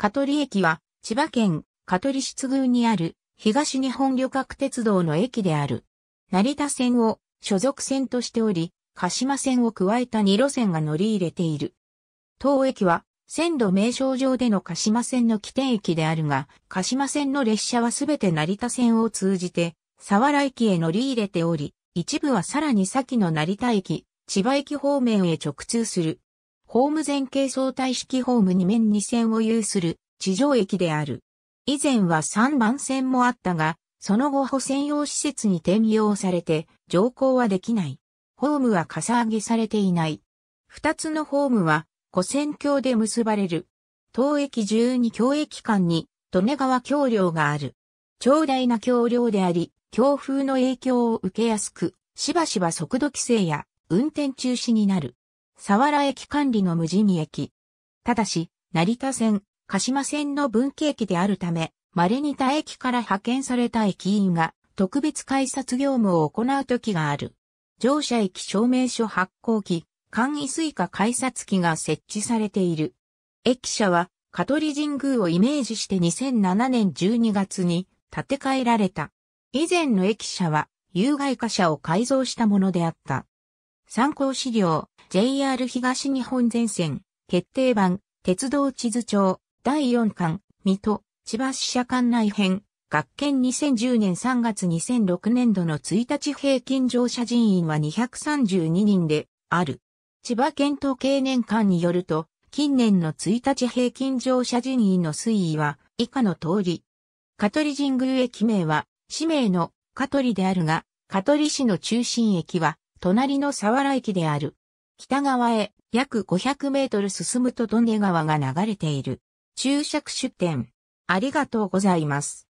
香取駅は、千葉県香取市津宮にある東日本旅客鉄道の駅である。成田線を所属線としており、鹿島線を加えた2路線が乗り入れている。当駅は、線路名称上での鹿島線の起点駅であるが、鹿島線の列車はすべて成田線を通じて、佐原駅へ乗り入れており、一部はさらに先の成田駅、千葉駅方面へ直通する。ホーム前傾相対式ホーム2面2線を有する地上駅である。以前は3番線もあったが、その後補専用施設に転用されて乗降はできない。ホームはかさ上げされていない。二つのホームは古線橋で結ばれる。東駅12橋駅間に利根川橋梁がある。長大な橋梁であり、強風の影響を受けやすく、しばしば速度規制や運転中止になる。佐原駅管理の無人駅。ただし、成田線、鹿島線の分岐駅であるため、稀に他駅から派遣された駅員が特別改札業務を行う時がある。乗車駅証明書発行機、簡易スイカ改札機が設置されている。駅舎は、香取神宮をイメージして2007年12月に建て替えられた。以前の駅舎は、有害貨車を改造したものであった。参考資料、JR 東日本全線、決定版、鉄道地図帳、第4巻、水戸、千葉支社管内編、学研2010年3月2006年度の1日平均乗車人員は232人である。千葉県統計年間によると、近年の1日平均乗車人員の推移は以下の通り。香取神宮駅名は、市名の香取であるが、香取市の中心駅は、隣の佐原駅である。北側へ約500メートル進むとドネ川が流れている。注釈出典。ありがとうございます。